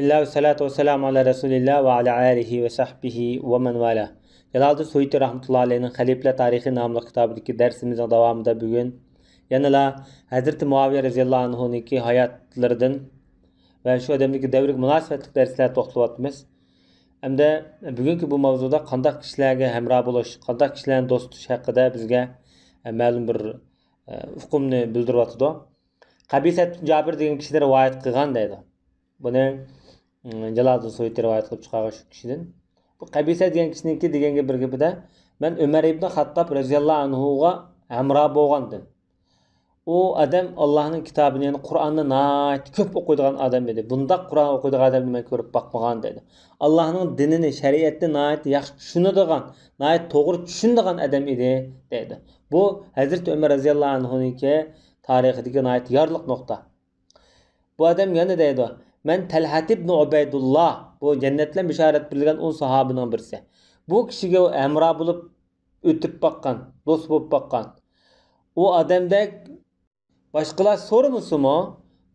Bismillahirrahmanirrahim. Vesselatu ala Resulillah ve ala alihi ve sahbihi ve men rahmetullahi Tarihi namlı kitabındaki devamında bugün yanıla Hazreti Muaviye ve şu devrik Hamda bugungi bu mavzuda qandaq kishilarga hamroh bo'lish, qandaq kishilarni do'st haqida bizga e, ma'lum bir hukmni e, bildiryotdi. Qabisat Jabir degan kishi rivoyat жалазы жылады сөйттеріп айтылып шығағы үшін кішіден бұл қабиса деген кісінікі дегенге бір кепі мен өмәр ибн хаттап разиалла анхуға әмра болған ді о адам алланың кітабын яғни құранды найт көп оқыдыған адам еді бұнда құран оқыдыған адамды мен көріп бақпаған деді алланың дініне шариетті найт жақсы түсінедіған найт тоғыр түсіндіған адам еді деді бұл хазірет өмір разиалла анхуникі тарихидегі найт ярлық нұқта бұл адам яғни дейді Мен Тәлхәт ибн Убайдулла, бу дәннәтлән бишарат билгән 10 сахабының бірісі. Бұл кісіге әмра болып өтіп баққан, дос болып баққан. Ол адамда башкалар сормысымы?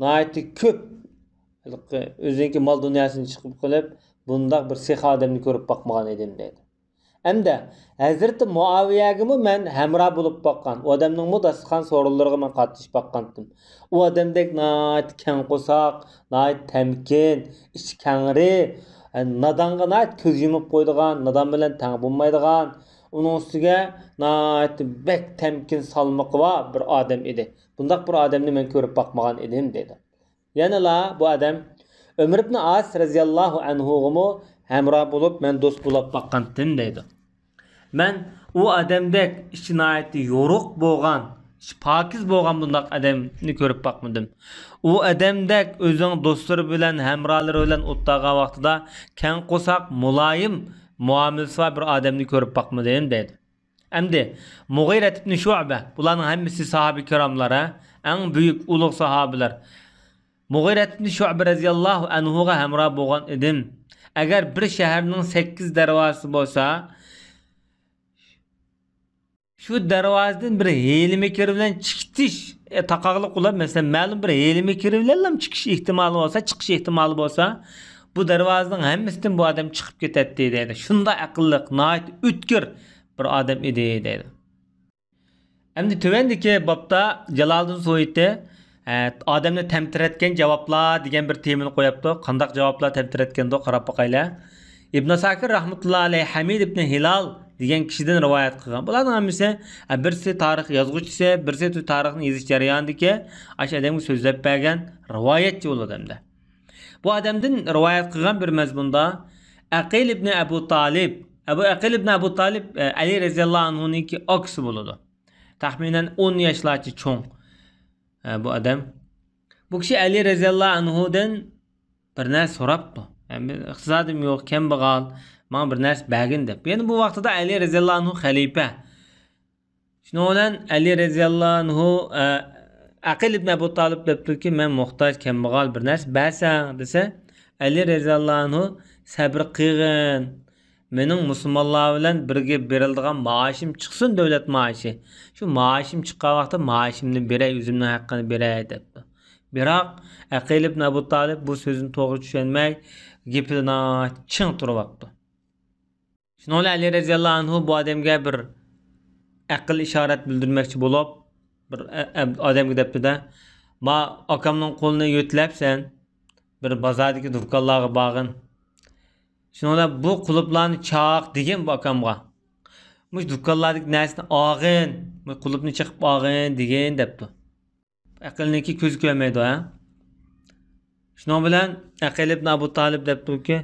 Найты көп. Әлкә үзенке мал дүниесін шығып қалып, бұндай бір сыха адамды көріп бақмаған едім деди hamda hazrati muaviyagimi man hamra bo'lib boqqan odamningmi dasturxon so'rinlariga қатыш qatnashib boqqandim u odamdek nat kang qo'soq nat tamkin ich kangri nadanға nat көз жұмып қойдыған надан білән таң болмайдыған оның үстіге найт бәк тәмкін салмақы бар бір адам еді бұндақ бір адамды мен көріп бақмаған едім деді яныла бұл адам өмір ибн ас разиаллаху әнхуғымы әмра болып мен дос болып баққан тін дейді Мен у адамдек ичинаяты йорук болган, boğan, болган мындай адамны көрүп бакмадым. У адамдек өзүнүн достору менен, bilen, менен уттаган вактыда кең косак, мулайим muamilisi var bir adamını görüp bakmadım dedi. Emdi Muğiret ibn Şu'be bunların hepsi sahabi kiramlara en büyük uluq sahabiler. Muğiret ibn Şu'be radiyallahu anhu'ga hemra boğan idim. Eğer bir şehrinin 8 dervası olsa shu darvozadan bir helimi kirib bilan chiqitish e, taqoqliq qilib masalan ma'lum bir helimi kirib bilan ham chiqish ehtimoli bo'lsa chiqish ehtimoli bo'lsa bu darvozaning hammasidan bu odam chiqib ketadi deydi shunday aqlliq nihoyat o'tkir bir odam edi deydi endi tuvandiki bobda jaloliddin so'yiti e, odamni tamtiratgan javoblar degan bir temani qo'yapti qandoq javoblar tamtiratganda qarab boqaylar ibn sakir rahmatullohi alayhi hamid ibn hilol degan kishidan rivoyat qilgan bularni hammasi birsi tarix yozuvchisi birsi tarixni yozish jarayonidagi ana shu odamga so'zlab bergan rivoyatchi u odamda bu odamdan rivoyat qilgan bir mazmunda aqil ibn abu tolib abu aqil Әбу abu tolib ali roziyallohu anhuniki oksi bo'ladi taxminan o'n yoshlarcha cho'ng bu odam bu kishi ali roziyallohu anhudan bir narsa so'rabdi жоқ yo'q kambag'al man bir ners bəğin dep. Yəni bu vaxtda Ali rəziyallahu anhu xəlifə. Şunondan Ali rəziyallahu anhu e, Aqil ibn Əbu Talib deyibdir ki, mən muhtac kəmbəğal bir nərs bəsən desə, Ali rəziyallahu anhu səbr qığın. Mənim müsəlmanlar ilə birgə verildiğin maaşım çıxsın dövlət maaşı. Şu maaşım çıxan vaxtda maaşımı verəy, özümün haqqını verəy deyibdi. Biroq Aqil ibn Əbu Talib bu sözünü doğru düşünmək, gipinə çıng turubdu. Şunol Ali radhiyallahu anhu bu adamga bir aql işaret bildirmekçi bulup, bir odamga e, e, debdi de ma akamning qo'lini yutlabsan bir bozordagi do'konlarga borg'in shunda bu quluplarni chaq degin bu akamga mush do'konlardagi narsani og'in qulupni chiqib og'in degin debdi aqlniki ko'z ko'rmaydi a shuning bilan aqil ibn abu tolib debdiki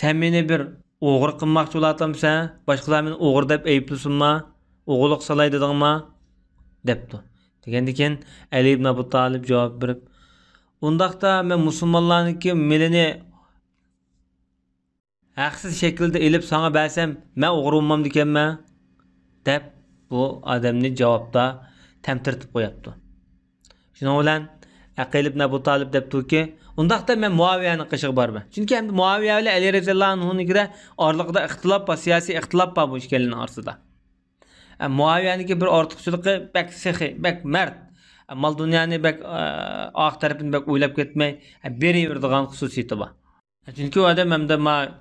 sen meni bir o'g'ri qilmoqchi bo'latamsa boshqalar meni o'g'ri deb ayblasinma o'g'irlik salay dedingmi debdi degandan keyin ali ibn abu tolib javob berib undaqda men musulmonlarniki milini haqsiz shaklda ilib sanga bersam man o'g'ri bo'lmamdi ekanman deb bu odamni javobda tamtirtib qo'yapti shuning bilan Aqil ibn деп Talib deptiki, undaqda men Muaviyaning qishig'i бар Chunki endi Muaviya bilan Ali radhiyallohu anhunikida orliqda ixtilof va siyosiy ixtilof bor па, ikkalarining orasida. E, Muaviyaniki bir ortiqchiligi bak бәк bak mard, e, mol dunyoni bak e, oq бәк ойлап кетмей. ketmay, beraveradigan xususiyati bor. Chunki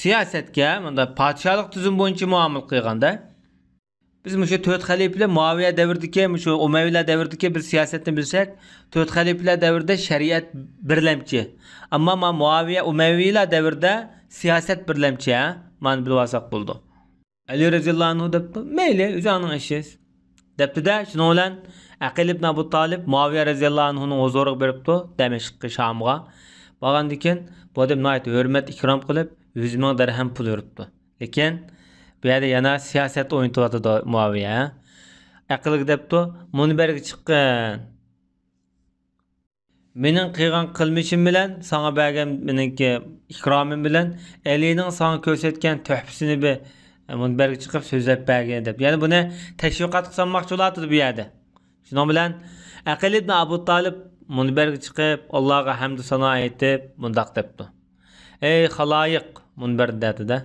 siyosatga, патшалық tuzum muomil qilganda, biz o'sha to'rt xalifalar muaviya davridiki shu umavilar davridiki bir siyosatni bilsak to'rt xalifalar davrida shariat birlamchi ammo ma muaviya umaviylar davrida siyosat birlamchi a mana bilib olsak bo'ldi ali roziyallohu anhu debdi mayli o'zi aning ishi debdida shuning bilan aqil ibn abu tolib muaviya roziyallohu anhuni huzuriga beribdi damashqqa shomga borgandan keyin bu odam hurmat ikrom qilib yuz ming darham pul beribdi lekin bu yana siyosat o'ynatyotdi muaviya aqli debdi munbarga chiqqin mening qilgan qilmishim bilan sanga bergan meniki ikromim bilan elining sanga ko'rsatgan tuhfasini bir munbarga chiqib so'zlab bergin deb ya'ni buni tashviqat qilsanmoqchi bo'lardi bu yerda shuning bilan aqil ibn abu tolib munbarga chiqib allohga hamdu sano aytib bundoq debdi ey haloyiq munbar dedida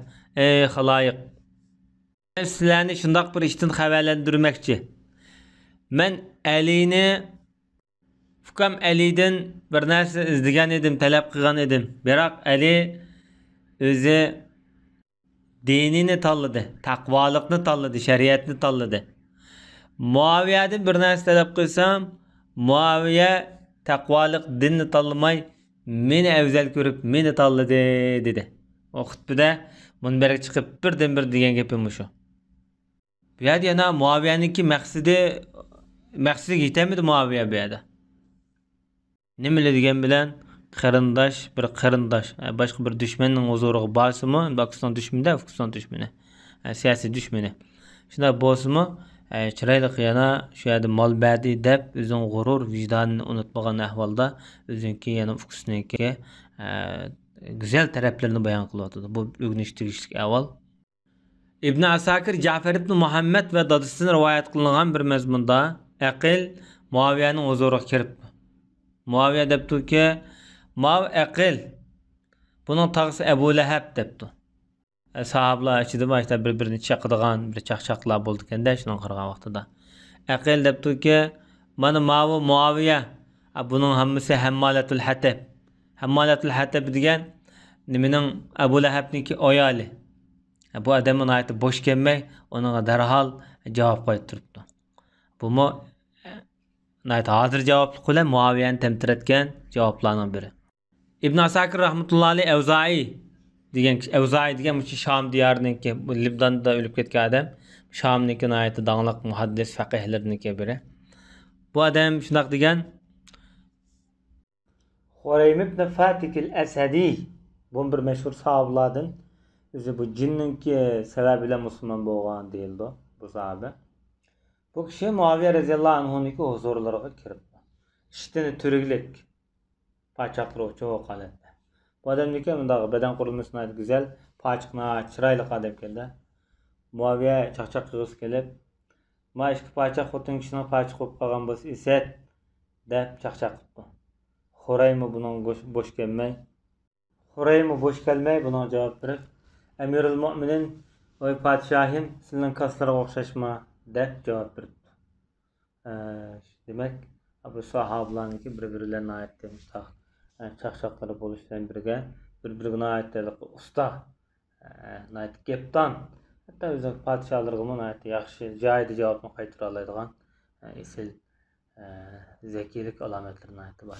ey haloyiq Мен сіләні шындақ бір іштін қәвәләндірмәкші. Мен әлейіні, фүкәм әлейдің бір нәрсі үздіген едім, тәләп қыған едім. Бірақ әлі өзі динині талыды, тақвалықны талыды, шәриетні талыды. Муавиядың бір нәрсі тәләп қысам, Муавия тақвалық динні талымай, мені әвзәл көріп, мені талыды, деді. Оқытпіде, мұнберік чықып, бірден бір деген кепім ұшу. bu yerda yana muaviyaniki maqsadi maqsadiga yetolmaydi muaviya bu yerda nima bilan qarindosh bir qarindosh boshqa bir dushmanning huzuriga borsimi pokiston dushmanda pokiston dushmani siyosiy dushmani shunday bo'lsimi chiroyli yana shu yerda mol badi deb o'zini g'urur vijdonini unutmagan ahvolda o'ziniki yana uqsiniki go'zal taraflarini bayon qilyotdi bu o'rganish tegishli avval ibn asakir jafar ibn muhammad va dadasidan rivoyat qilingan bir mazmunda aqil muaviyani o'ziroq kirib muaviya debdiki mav aqil buni tog'isi abu lahab debdi e, sahoblar ichida mana işte bir birini chaqirgan bir chaqchaqlar bo'ldi ekanda shuni qirgan vaqtida aqil debdiki mana mavi muaviya buning hammasi hammalatul hatab hammalatul hatab degan nimaning abu lahabniki oyali bu aytib bo'sh kelmay unga darhol javob qo'yib turibdi bumi e, hozir javob qila muaviyani temtiratgan javoblarni biri ibn asakir rahmatullohi alayhi avzai degan avzai degan shom diyoriniki libdonda o'lib ketgan odam shomniki donliq muhaddis faqihlarniki biri bu odam shundoq degan Xoraym ibn Fatik al əsədi bu bir məşhur sahabelərdən o'sha bu jinniki sababila musulmon bo'lgan deyildi bu sahoba bu kişi muaviye kishi muaviya roziyallohu anhuniki huzurlariga kirib ishtini turuklik pochaqlovchi holatda bu odamniki bundoq badan qurilmasi go'zal pochiqna chiroyli odam keldi muaviya chaqchaq qilg'isi kelib ma paçak pochaq xotin kishini pochiq bo'lib qolgan bo'lsa esat deb mı qilibdi boş boş bo'sh kelmay mı boş kelmay buna cevap berib Emirul Mu'minin ve padişahin sizin kaslara okşaşma dep cevap verdi. Ee, demek bu sahablarınki birbirlerine ait demiş. Ta, yani e, çakçakları buluşturan birge birbirine ait dedik. Usta, e, ait geptan. Hatta bizim padişahlarımın ait yaxşı cahidi cevapını qaytıra alaydıgan e, isil e, zekilik alametlerine ait var.